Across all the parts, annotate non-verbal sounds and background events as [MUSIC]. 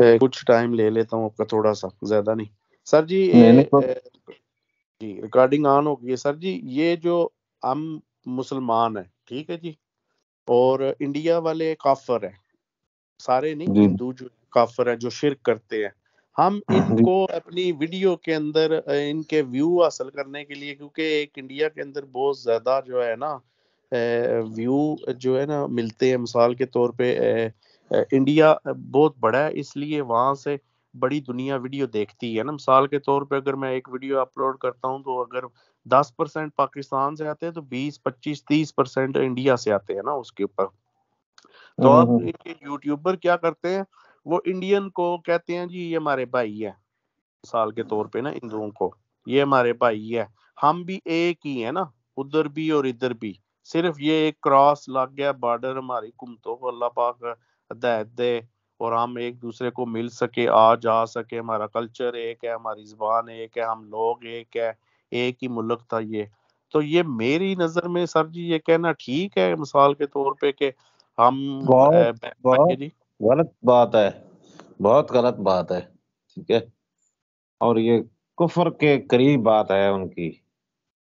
कुछ टाइम ले लेता हूँ आपका थोड़ा सा ज्यादा नहीं सर जी ए, तो- ए, जी रिकॉर्डिंग ऑन हो गई है सर जी ये जो हम मुसलमान है ठीक है जी और इंडिया वाले काफर है सारे नहीं हिंदू जो काफर है जो शिरक करते हैं हम हाँ इनको अपनी वीडियो के अंदर इनके व्यू हासिल करने के लिए क्योंकि एक इंडिया के अंदर बहुत ज्यादा जो है ना व्यू जो है ना मिलते हैं मिसाल के तौर पे इंडिया बहुत बड़ा है इसलिए वहां से बड़ी दुनिया वीडियो देखती है ना मिसाल के तौर पे अगर मैं एक वीडियो अपलोड करता हूँ तो अगर 10 परसेंट पाकिस्तान से आते हैं तो 20, 25, 30 परसेंट इंडिया से आते हैं ना उसके ऊपर तो आप हम्म, हम्म। यूट्यूबर क्या करते हैं वो इंडियन को कहते हैं जी ये हमारे भाई है मिसाल के तौर पे ना हिंदुओं को ये हमारे भाई है हम भी एक ही है ना उधर भी और इधर भी सिर्फ ये एक क्रॉस लग गया बॉर्डर हमारी घूमतो अल्लाह पाक दे और हम एक दूसरे को मिल सके आ जा सके हमारा कल्चर एक है हमारी जबान एक है हम लोग एक है एक ही मुल्क था ये तो ये मेरी नज़र में सर जी ये कहना ठीक है मिसाल के तौर पे कि हम हाँ गलत बात है बहुत गलत बात है ठीक है और ये कुफर के करीब बात है उनकी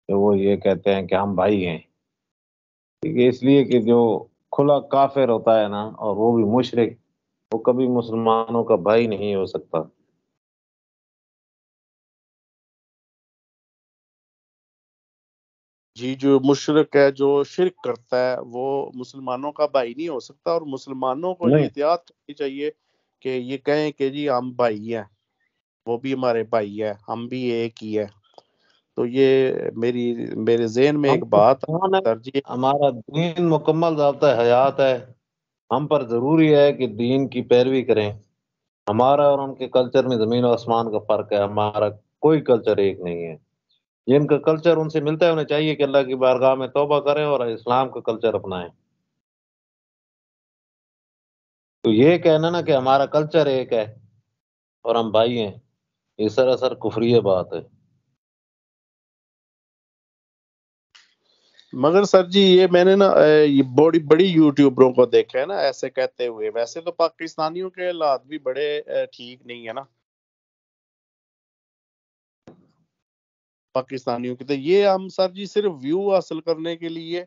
तो वो ये कहते हैं कि हम भाई हैं ठीक है इसलिए कि जो खुला काफिर होता है ना और वो भी मुशरक वो कभी मुसलमानों का भाई नहीं हो सकता जी जो मुशरक है जो शिरक करता है वो मुसलमानों का भाई नहीं हो सकता और मुसलमानों को एहतियात करनी चाहिए कि ये कहें कि जी हम भाई हैं वो भी हमारे भाई है हम भी एक ही है तो ये मेरी मेरे जेन में एक तो बात है हमारा दीन मुकम्मल जबता हयात है हम पर ज़रूरी है कि दीन की पैरवी करें हमारा और उनके कल्चर में ज़मीन और आसमान का फ़र्क है हमारा कोई कल्चर एक नहीं है जिनका कल्चर उनसे मिलता है उन्हें चाहिए कि अल्लाह की बारगाह में तोबा करें और इस्लाम का कल्चर अपनाएं तो ये कहना ना कि हमारा कल्चर एक है और हम भाई हैं ये सरासर कुफरी बात है मगर सर जी ये मैंने ना ये बड़ी बड़ी यूट्यूबरों को देखा है ना ऐसे कहते हुए वैसे तो पाकिस्तानियों के हालात भी बड़े ठीक नहीं है ना पाकिस्तानियों की तो ये हम सर जी सिर्फ व्यू हासिल करने के लिए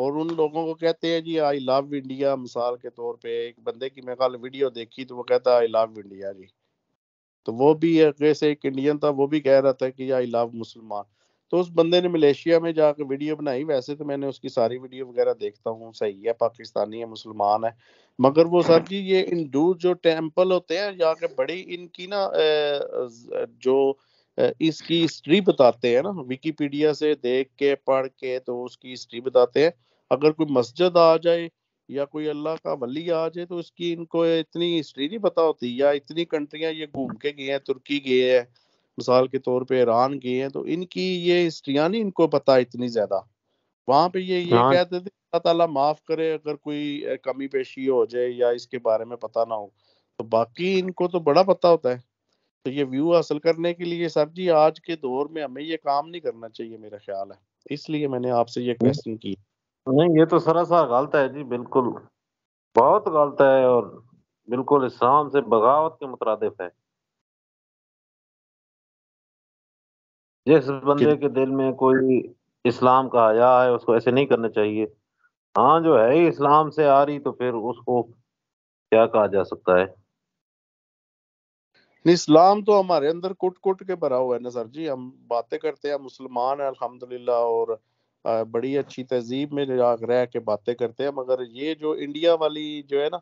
और उन लोगों को कहते हैं जी आई लव इंडिया मिसाल के तौर पे एक बंदे की मैं कल वीडियो देखी तो वो कहता है आई लव इंडिया जी तो वो भी कैसे एक इंडियन था वो भी कह रहा था कि आई लव मुसलमान तो उस बंदे ने मलेशिया में जाकर वीडियो बनाई वैसे तो मैंने उसकी सारी वीडियो वगैरह देखता हूँ सही है पाकिस्तानी है मुसलमान है मगर वो सर जी ये हिंदू जो टेम्पल होते हैं यहाँ के बड़ी इनकी ना जो इसकी हिस्ट्री बताते हैं ना विकीपीडिया से देख के पढ़ के तो उसकी हिस्ट्री बताते हैं अगर कोई मस्जिद आ जाए या कोई अल्लाह का वली आ जाए तो उसकी इनको इतनी हिस्ट्री नहीं पता होती या इतनी कंट्रियां ये घूम के गए हैं तुर्की गए हैं मिसाल के तौर पे ईरान की है तो इनकी ये हिस्ट्रियाँ नहीं इनको पता इतनी ज्यादा वहां पे ये ये हाँ। कहते थे अल्लाह ताला माफ करे अगर कोई कमी पेशी हो जाए या इसके बारे में पता ना हो तो बाकी इनको तो बड़ा पता होता है तो ये व्यू हासिल करने के लिए सर जी आज के दौर में हमें ये काम नहीं करना चाहिए मेरा ख्याल है इसलिए मैंने आपसे ये क्वेश्चन की नहीं ये तो सरासर गलत है जी बिल्कुल बहुत गलत है और बिल्कुल इस्लाम से बगावत के मुतरदफ है जिस बंदे के दिल में कोई इस्लाम का हया है उसको ऐसे नहीं करना चाहिए हाँ जो है इस्लाम से आ रही तो फिर उसको क्या कहा जा सकता है इस्लाम तो हमारे अंदर कुट कुट के भरा हुआ है ना सर जी हम बातें करते हैं मुसलमान है अल्हम्दुलिल्लाह और बड़ी अच्छी तहजीब में रह के बातें करते हैं मगर ये जो इंडिया वाली जो है ना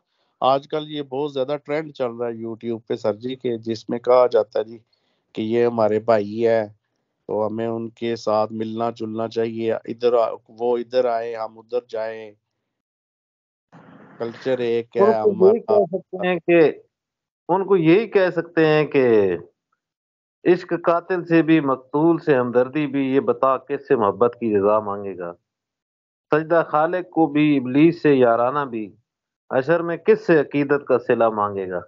आजकल ये बहुत ज़्यादा ट्रेंड चल रहा है यूट्यूब पे सर जी के जिसमें कहा जाता है जी कि ये हमारे भाई है तो हमें उनके साथ मिलना जुलना चाहिए इधर वो इधर आए हम उधर जाए कल्चर एक है हमारा सकते हैं कि उनको यही कह सकते हैं कि इश्क कातिल से भी मकतूल से हमदर्दी भी ये बता कैसे मोहब्बत की रजा मांगेगा सजदा खालिक को भी इबलीस से याराना भी अशर में किस से अकीदत का सिला मांगेगा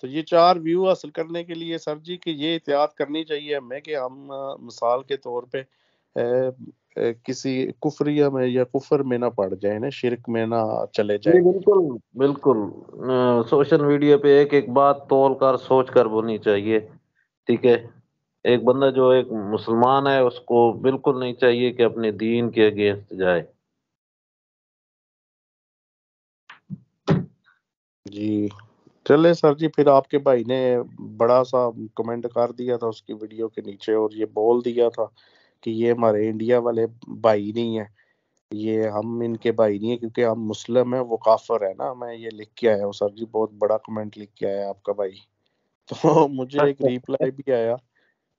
तो ये चार व्यू हासिल करने के लिए सर जी की ये एहतियात करनी चाहिए हमें कि हम मिसाल के तौर पे ए, ए, किसी कुफरिया में या कुफर में ना पड़ जाए ना शिरक में ना चले जाए बिल्कुल बिल्कुल सोशल मीडिया पे एक एक बात तोल कर सोच कर बोलनी चाहिए ठीक है एक बंदा जो एक मुसलमान है उसको बिल्कुल नहीं चाहिए कि अपने दीन के अगेंस्ट जाए जी चले सर जी फिर आपके भाई ने बड़ा सा कमेंट कर दिया था उसकी वीडियो के नीचे और ये बोल दिया था कि ये हमारे इंडिया वाले भाई नहीं है ये हम इनके भाई नहीं है क्योंकि हम मुस्लिम है वो काफर है ना मैं ये लिख के आया हूँ सर जी बहुत बड़ा कमेंट लिख के आया आपका भाई [LAUGHS] तो मुझे एक रिप्लाई भी आया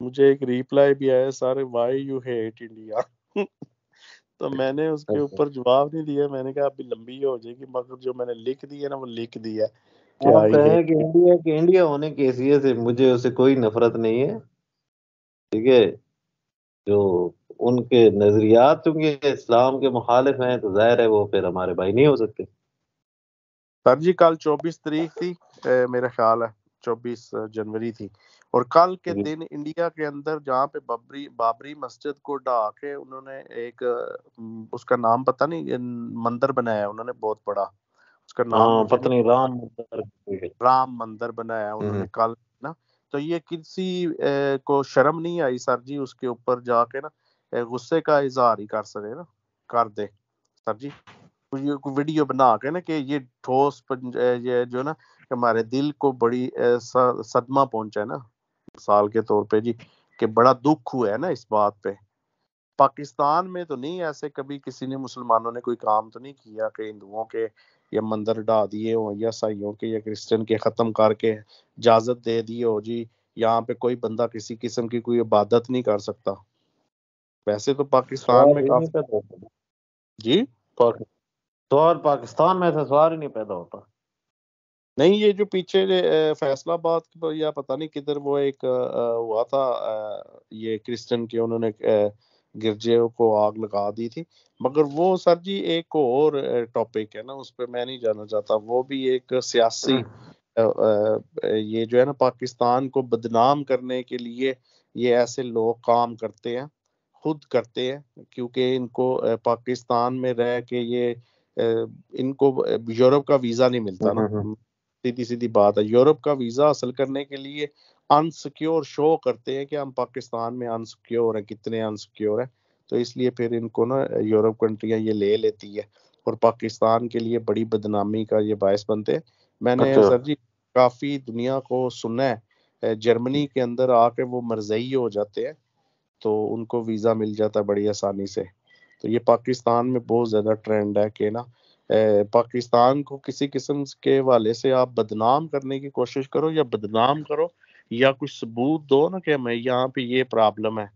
मुझे एक रिप्लाई भी आया sir why you hate India तो मैंने उसके अच्छा। ऊपर जवाब नहीं दिया मैंने कहा अभी लंबी हो जाएगी मगर जो मैंने लिख दी है ना वो लिख दिया है इंडिया के इंडिया होने के हैसियत से मुझे उसे कोई नफरत नहीं है ठीक है जो उनके नजरियात चूंकि इस्लाम के मुखालिफ हैं तो जाहिर है वो फिर हमारे भाई नहीं हो सकते सर जी कल 24 तारीख थी ए, मेरा ख्याल है 24 जनवरी थी और कल के दिन इंडिया के अंदर जहाँ पे बाबरी बाबरी मस्जिद को ढा के उन्होंने एक उसका नाम पता नहीं मंदिर बनाया उन्होंने बहुत बड़ा उसका नाम हाँ, पता नहीं राम मंदिर राम मंदिर बनाया उन्होंने हम्म। कल ना तो ये किसी को शर्म नहीं आई सर जी उसके ऊपर जाके ना गुस्से का इजहार ही कर सके ना कर दे सर जी ये वीडियो बना के ना कि ये ठोस ये जो ना हमारे दिल को बड़ी सदमा पहुंचा है ना साल के तौर पे जी कि बड़ा दुख हुआ है ना इस बात पे पाकिस्तान में तो नहीं ऐसे कभी किसी ने मुसलमानों ने कोई काम तो नहीं किया कि हिंदुओं के या मंदिर ढा दिए हो या ईसाइयों के या क्रिश्चियन के ख़त्म करके इजाज़त दे दिए हो जी यहाँ पे कोई बंदा किसी किस्म की कोई इबादत नहीं कर सकता वैसे तो पाकिस्तान में काफी जी तो और पाकिस्तान में ऐसा सवाल ही नहीं पैदा होता नहीं ये जो पीछे फैसलाबाद या पता नहीं किधर वो एक हुआ था ये क्रिश्चियन के उन्होंने गिरजे को आग लगा दी थी मगर वो सर जी एक और टॉपिक है ना उस पर मैं नहीं जाना चाहता वो भी एक सियासी हम्म। ये जो है ना पाकिस्तान को बदनाम करने के लिए ये ऐसे लोग काम करते हैं खुद करते हैं क्योंकि इनको पाकिस्तान में रह के ये इनको यूरोप का वीज़ा नहीं मिलता हम्म, ना हम्म, सीधी सीधी बात है यूरोप का वीज़ा हासिल करने के लिए अनसिक्योर शो करते हैं कि हम पाकिस्तान में अनसिक्योर हैं कितने अनसिक्योर हैं तो इसलिए फिर इनको ना यूरोप कंट्रियाँ ये ले लेती है और पाकिस्तान के लिए बड़ी बदनामी का ये बायस बनते हैं मैंने अच्छा। सर जी काफ़ी दुनिया को सुना है जर्मनी के अंदर आके वो मरजई हो जाते हैं तो उनको वीज़ा मिल जाता बड़ी आसानी से तो ये पाकिस्तान में बहुत ज़्यादा ट्रेंड है कि ना पाकिस्तान को किसी किस्म के वाले से आप बदनाम करने की कोशिश करो या बदनाम करो या कुछ सबूत दो ना कि हमें यहाँ पे ये प्रॉब्लम है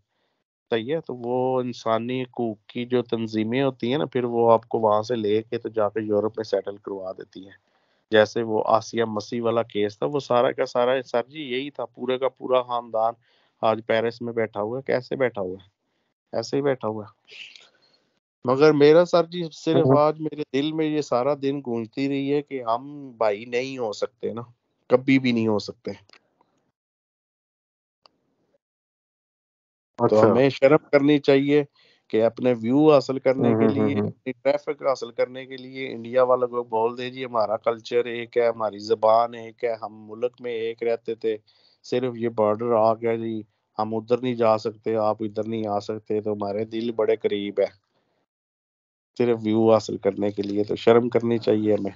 सही है तो वो इंसानी हकूक की जो तंजीमें होती हैं ना फिर वो आपको वहां से लेके तो जाकर यूरोप में सेटल करवा देती हैं जैसे वो आसिया मसीह वाला केस था वो सारा का सारा सर जी यही था पूरे का पूरा खानदान आज पेरिस में बैठा हुआ है कैसे बैठा हुआ है ऐसे ही बैठा हुआ मगर मेरा सर जी सिर्फ हम्म। आज मेरे दिल में ये सारा दिन गूंजती रही है कि हम भाई नहीं हो सकते ना कभी भी नहीं हो सकते तो हमें शर्म करनी चाहिए कि अपने व्यू हासिल करने हम्म, के हम्म, लिए हम्म, अपनी ट्रैफिक हासिल करने के लिए इंडिया वालों को बोल दे जी हमारा कल्चर एक है हमारी जबान एक है हम मुल्क में एक रहते थे सिर्फ ये बॉर्डर आ गया जी हम उधर नहीं जा सकते आप इधर नहीं आ सकते तो हमारे दिल बड़े करीब है सिर्फ व्यू हासिल करने के लिए तो शर्म करनी चाहिए हमें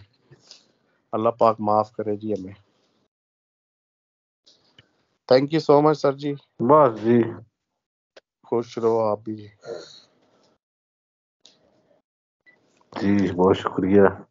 अल्लाह पाक माफ करे जी हमें thank you so much sir जी बस जी खुश रहो आप भी जी बहुत शुक्रिया